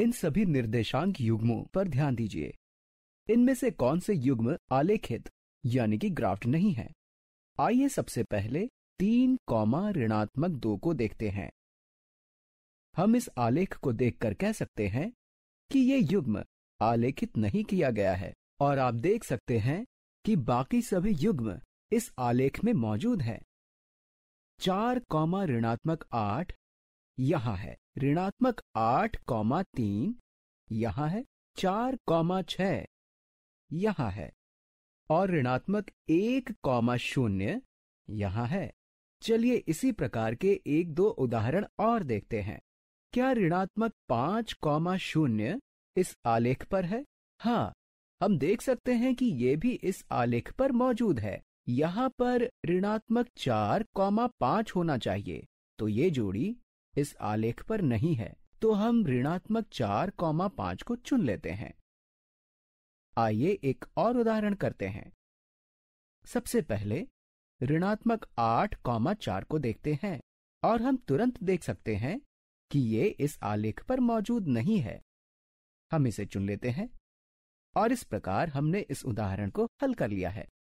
इन सभी निर्देशांक युग्मों पर ध्यान दीजिए इनमें से कौन से युग्म आलेखित यानी कि ग्राफ्ट नहीं है आइए सबसे पहले तीन कौमा ऋणात्मक दो को देखते हैं हम इस आलेख को देखकर कह सकते हैं कि ये युग्म आलेखित नहीं किया गया है और आप देख सकते हैं कि बाकी सभी युग्म इस आलेख में मौजूद है चार कौमा ऋणात्मक आठ यहाँ है ऋणात्मक आठ कौमा तीन यहाँ है चार कौमा छ यहाँ है और ऋणात्मक एक कौमा शून्य यहाँ है चलिए इसी प्रकार के एक दो उदाहरण और देखते हैं क्या ऋणात्मक पांच कौमा शून्य इस आलेख पर है हाँ हम देख सकते हैं कि ये भी इस आलेख पर मौजूद है यहाँ पर ऋणात्मक चार कौमा पांच होना चाहिए तो ये जोड़ी इस आलेख पर नहीं है तो हम ऋणात्मक चार कौमा पांच को चुन लेते हैं आइए एक और उदाहरण करते हैं सबसे पहले ऋणात्मक आठ कौमा चार को देखते हैं और हम तुरंत देख सकते हैं कि ये इस आलेख पर मौजूद नहीं है हम इसे चुन लेते हैं और इस प्रकार हमने इस उदाहरण को हल कर लिया है